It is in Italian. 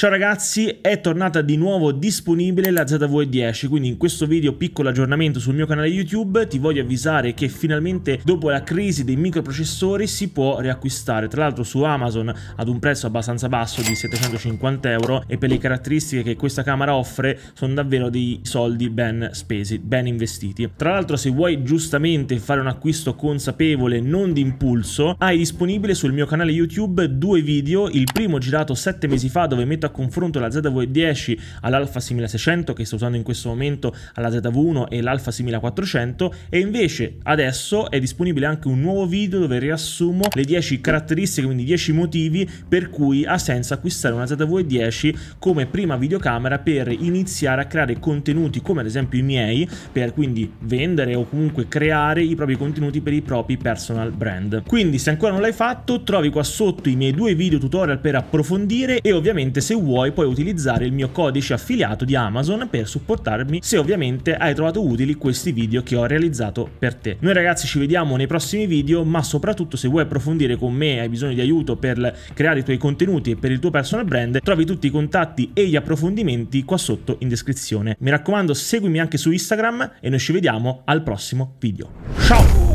Ciao ragazzi, è tornata di nuovo disponibile la ZV10, quindi in questo video piccolo aggiornamento sul mio canale YouTube ti voglio avvisare che finalmente dopo la crisi dei microprocessori si può riacquistare, tra l'altro su Amazon ad un prezzo abbastanza basso di 750 euro e per le caratteristiche che questa camera offre sono davvero dei soldi ben spesi, ben investiti. Tra l'altro se vuoi giustamente fare un acquisto consapevole, non di impulso, hai disponibile sul mio canale YouTube due video, il primo girato 7 mesi fa dove metto a a confronto la ZV10 all'Alfa 6600 che sto usando in questo momento alla ZV1 e l'Alfa 6400 e invece adesso è disponibile anche un nuovo video dove riassumo le 10 caratteristiche, quindi 10 motivi per cui ha senso acquistare una ZV10 come prima videocamera per iniziare a creare contenuti come ad esempio i miei per quindi vendere o comunque creare i propri contenuti per i propri personal brand. Quindi se ancora non l'hai fatto trovi qua sotto i miei due video tutorial per approfondire e ovviamente se vuoi puoi utilizzare il mio codice affiliato di Amazon per supportarmi se ovviamente hai trovato utili questi video che ho realizzato per te. Noi ragazzi ci vediamo nei prossimi video ma soprattutto se vuoi approfondire con me hai bisogno di aiuto per creare i tuoi contenuti e per il tuo personal brand trovi tutti i contatti e gli approfondimenti qua sotto in descrizione. Mi raccomando seguimi anche su Instagram e noi ci vediamo al prossimo video. Ciao!